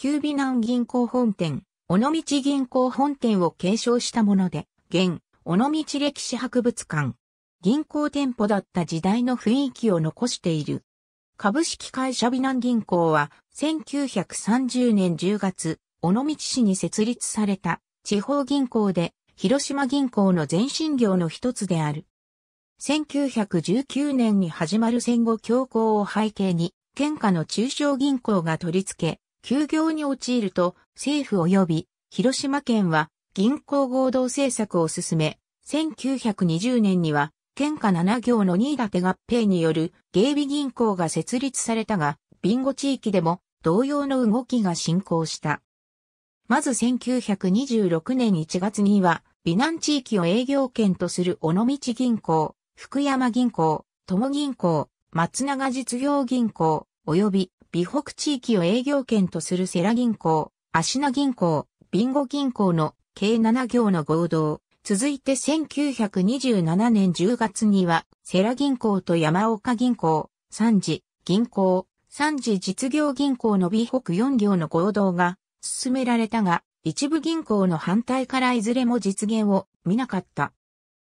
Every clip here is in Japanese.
旧美南銀行本店、尾道銀行本店を継承したもので、現、尾道歴史博物館。銀行店舗だった時代の雰囲気を残している。株式会社美南銀行は、1930年10月、尾道市に設立された地方銀行で、広島銀行の前身業の一つである。1919年に始まる戦後強行を背景に、県下の中小銀行が取り付け、休業に陥ると政府及び広島県は銀行合同政策を進め、1920年には県下7行の新立合併による芸備銀行が設立されたが、ビンゴ地域でも同様の動きが進行した。まず1926年1月には、美南地域を営業圏とする尾道銀行、福山銀行、友銀行、松永実業銀行、及び美北地域を営業圏とするセラ銀行、シナ銀行、ビンゴ銀行の計7行の合同。続いて1927年10月には、セラ銀行と山岡銀行、三次銀行、三次実業銀行の美北4行の合同が進められたが、一部銀行の反対からいずれも実現を見なかった。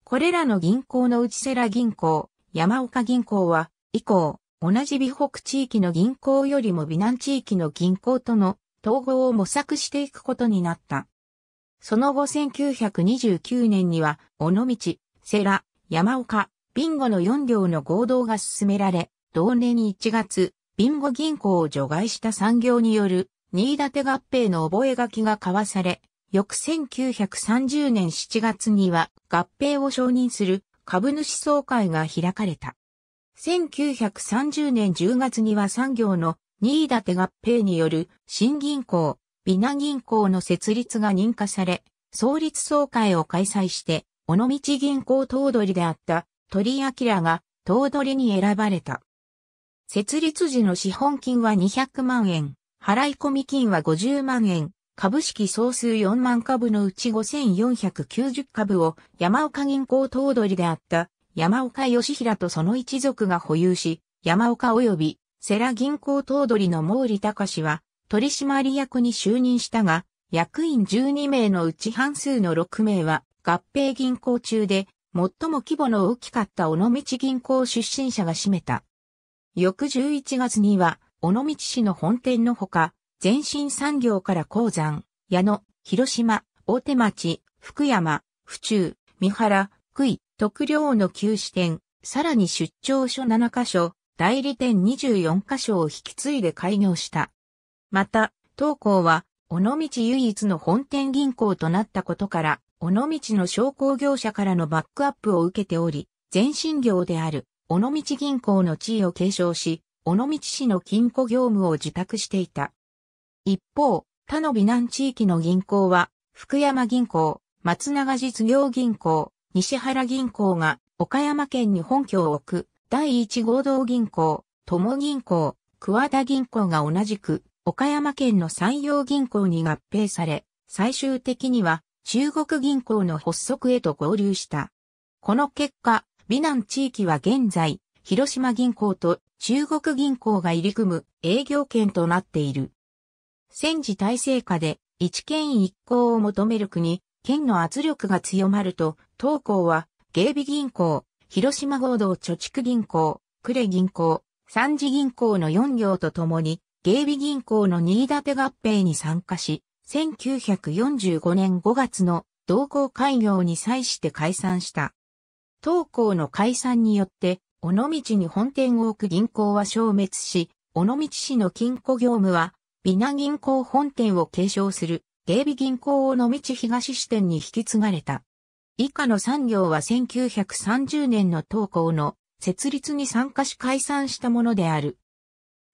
これらの銀行のうちセラ銀行、山岡銀行は、以降、同じ美北地域の銀行よりも美南地域の銀行との統合を模索していくことになった。その後1929年には、尾道、世羅、山岡、ビンゴの4両の合同が進められ、同年1月、ビンゴ銀行を除外した産業による、新立合併の覚書が交わされ、翌1930年7月には合併を承認する株主総会が開かれた。1930年10月には産業の新立合併による新銀行、美奈銀行の設立が認可され、創立総会を開催して、尾道銀行頭取であった鳥明が頭取に選ばれた。設立時の資本金は200万円、払い込み金は50万円、株式総数4万株のうち5490株を山岡銀行頭取であった山岡義平とその一族が保有し、山岡及び世良銀行頭取の毛利隆は取締役に就任したが、役員12名のうち半数の6名は合併銀行中で、最も規模の大きかった尾道銀行出身者が占めた。翌11月には、尾道市の本店のほか、前身産業から鉱山、矢野、広島、大手町、福山、府中、三原、福井、特料の9支店、さらに出張所7カ所、代理店24カ所を引き継いで開業した。また、当行は、尾道唯一の本店銀行となったことから、尾道の商工業者からのバックアップを受けており、前身業である、尾道銀行の地位を継承し、尾道市の金庫業務を受託していた。一方、他の美南地域の銀行は、福山銀行、松永実業銀行、西原銀行が岡山県に本拠を置く第一合同銀行、友銀行、桑田銀行が同じく岡山県の山陽銀行に合併され、最終的には中国銀行の発足へと合流した。この結果、美南地域は現在、広島銀行と中国銀行が入り組む営業権となっている。戦時体制下で一県一行を求める国、県の圧力が強まると、東港は、芸備銀行、広島合同貯蓄銀行、呉銀行、三次銀行の4行とともに、芸備銀行の新立合併に参加し、1945年5月の同行開業に際して解散した。東港の解散によって、尾道に本店を置く銀行は消滅し、尾道市の金庫業務は、美奈銀行本店を継承する芸備銀行尾道東支店に引き継がれた。以下の産業は1930年の投稿の設立に参加し解散したものである。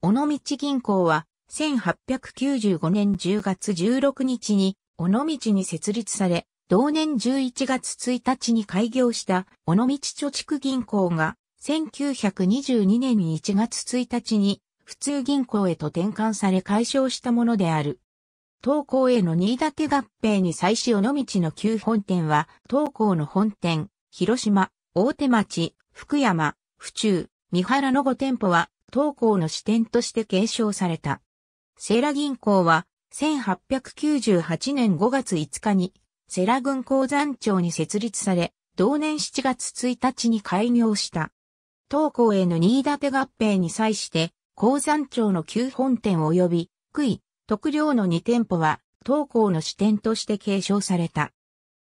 尾道銀行は1895年10月16日に尾道に設立され、同年11月1日に開業した尾道貯蓄銀行が1922年1月1日に普通銀行へと転換され解消したものである。東高への新立合併に際し尾道の旧本店は、東高の本店、広島、大手町、福山、府中、三原の5店舗は、東高の支店として継承された。セラ銀行は、1898年5月5日に、セラ軍鉱山町に設立され、同年7月1日に開業した。東高への新立合併に際して、鉱山町の旧本店及び、区井、特領の2店舗は、東高の支店として継承された。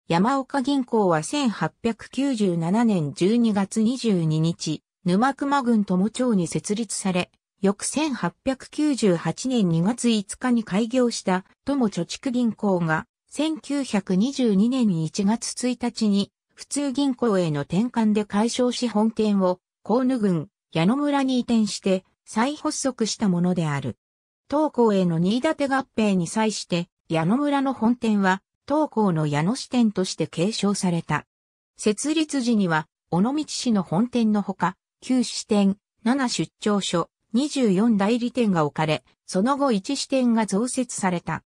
山岡銀行は1897年12月22日、沼熊郡友町に設立され、翌1898年2月5日に開業した友貯蓄銀行が、1922年1月1日に、普通銀行への転換で解消し本店を、河野郡、矢野村に移転して、再発足したものである。東高への新立合併に際して、矢野村の本店は、東高の矢野支店として継承された。設立時には、尾道市の本店のほか、9支店、7出張所、24代理店が置かれ、その後1支店が増設された。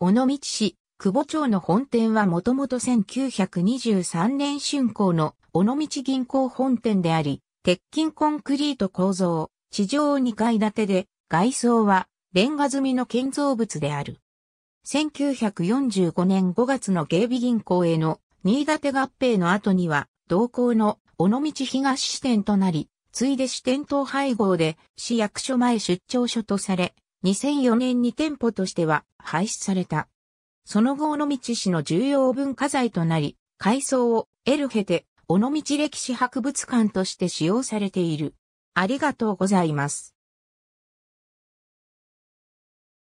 尾道市、久保町の本店はもともと1923年竣工の尾道銀行本店であり、鉄筋コンクリート構造、地上2階建てで、外装はレンガ積みの建造物である。1945年5月の芸備銀行への新潟合併の後には、同行の尾道東支店となり、ついで支店等配合で市役所前出張所とされ、2004年に店舗としては廃止された。その後尾道市の重要文化財となり、改装をエル経て、尾道歴史博物館として使用されている。ありがとうございます。